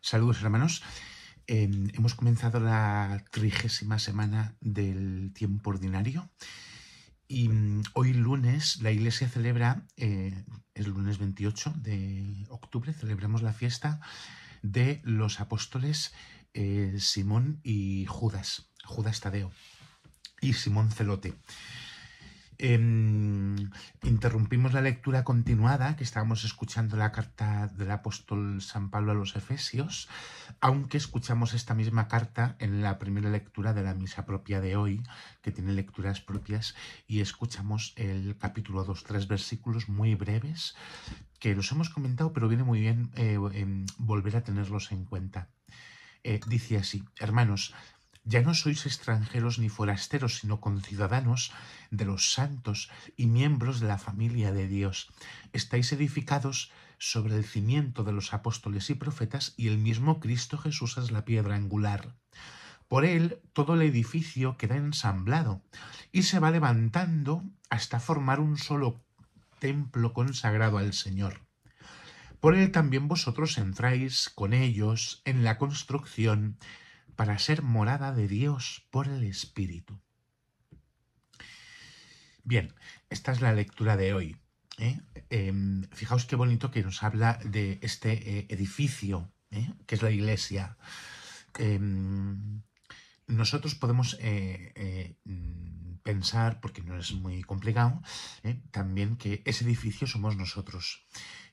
Saludos hermanos. Em, hemos comenzado la trigésima semana del tiempo ordinario y mm, hoy lunes la iglesia celebra, es eh, el lunes 28 de octubre, celebramos la fiesta de los apóstoles eh, Simón y Judas, Judas Tadeo y Simón Celote. Em, interrumpimos la lectura continuada, que estábamos escuchando la carta del apóstol San Pablo a los Efesios, aunque escuchamos esta misma carta en la primera lectura de la misa propia de hoy, que tiene lecturas propias, y escuchamos el capítulo 2, tres versículos muy breves, que los hemos comentado, pero viene muy bien eh, volver a tenerlos en cuenta. Eh, dice así, hermanos, ya no sois extranjeros ni forasteros, sino conciudadanos de los santos y miembros de la familia de Dios. Estáis edificados sobre el cimiento de los apóstoles y profetas y el mismo Cristo Jesús es la piedra angular. Por él todo el edificio queda ensamblado y se va levantando hasta formar un solo templo consagrado al Señor. Por él también vosotros entráis con ellos en la construcción para ser morada de Dios por el Espíritu. Bien, esta es la lectura de hoy. ¿eh? Em, fijaos qué bonito que nos habla de este eh, edificio, ¿eh? que es la iglesia. Em, nosotros podemos pensar, porque no es muy complicado, también que ese edificio somos nosotros.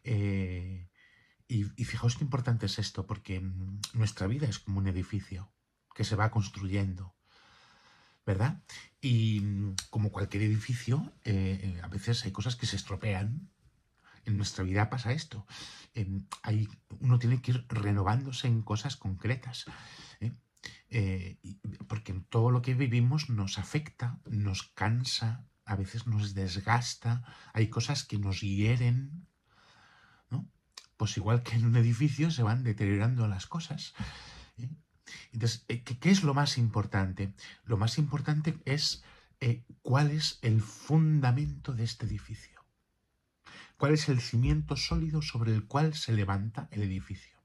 y, fijaos qué importante es esto, porque mm, nuestra vida es como un edificio que se va construyendo, ¿verdad? Y mm, como cualquier edificio, eh, eh, a veces hay cosas que se estropean. En nuestra vida pasa esto. Em, hay, uno tiene que ir renovándose en cosas concretas. ¿eh? porque todo lo que vivimos nos afecta, nos cansa, a veces nos desgasta, hay cosas que nos hieren, ¿no? Pues igual que en un edificio se van deteriorando las cosas. ¿eh? Entonces, eh, ¿qué, es lo más importante? Lo más importante es eh, cuál es el fundamento de este edificio. ¿Cuál es el cimiento sólido sobre el cual se levanta el edificio?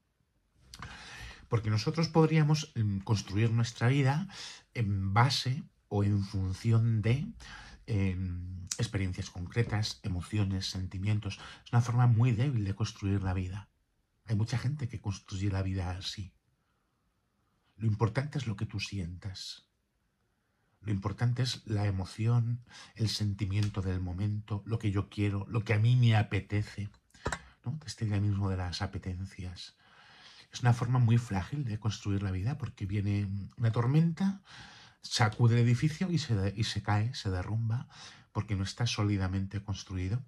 Porque nosotros podríamos em, construir nuestra vida en base o en función de em, experiencias concretas, emociones, sentimientos. Es una forma muy débil de construir la vida. Hay mucha gente que construye la vida así. Lo importante es lo que tú sientas. Lo importante es la emoción, el sentimiento del momento, lo que yo quiero, lo que a mí me apetece. ¿no? Este dinamismo de las apetencias. Es una forma muy frágil de construir la vida porque viene una tormenta, sacude el edificio y se, y se cae, se derrumba, porque no está sólidamente construido.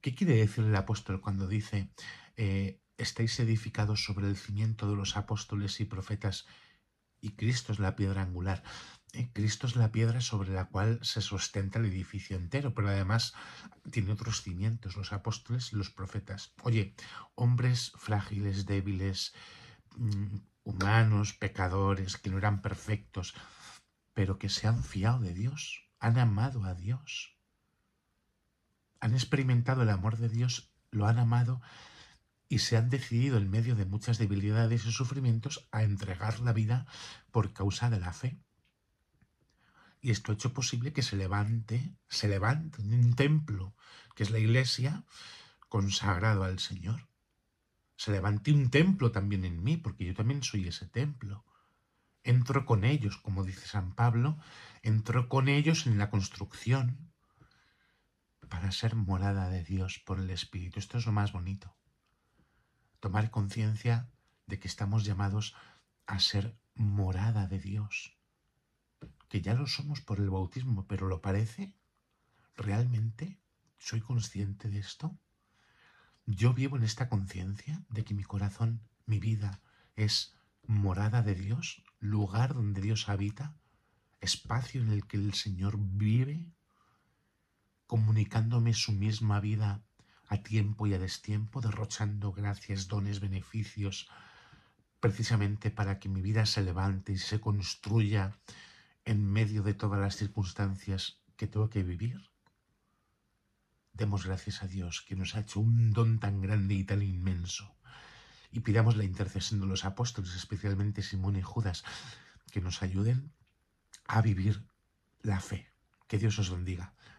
¿Qué quiere decir el apóstol cuando dice, eh, estáis edificados sobre el cimiento de los apóstoles y profetas y Cristo es la piedra angular. Eh, Cristo es la piedra sobre la cual se sustenta el edificio entero, pero además tiene otros cimientos, los apóstoles y los profetas. Oye, hombres frágiles, débiles, mm, humanos, pecadores, que no eran perfectos, pero que se han fiado de Dios, han amado a Dios, han experimentado el amor de Dios, lo han amado y se han decidido en medio de muchas debilidades y sufrimientos a entregar la vida por causa de la fe. Y esto ha hecho posible que se levante, se levante un templo, que es la iglesia, consagrado al Señor. Se levante un templo también en mí, porque yo también soy ese templo. Entro con ellos, como dice San Pablo, entro con ellos en la construcción para ser morada de Dios por el Espíritu. Esto es lo más bonito tomar conciencia de que estamos llamados a ser morada de Dios, que ya lo somos por el bautismo, pero ¿lo parece? ¿Realmente soy consciente de esto? ¿Yo vivo en esta conciencia de que mi corazón, mi vida, es morada de Dios, lugar donde Dios habita, espacio en el que el Señor vive, comunicándome su misma vida a tiempo y a destiempo, derrochando gracias, dones, beneficios, precisamente para que mi vida se levante y se construya en medio de todas las circunstancias que tengo que vivir? Demos gracias a Dios que nos ha hecho un don tan grande y tan inmenso. Y pidamos la intercesión de los apóstoles, especialmente Simón y Judas, que nos ayuden a vivir la fe. Que Dios os bendiga.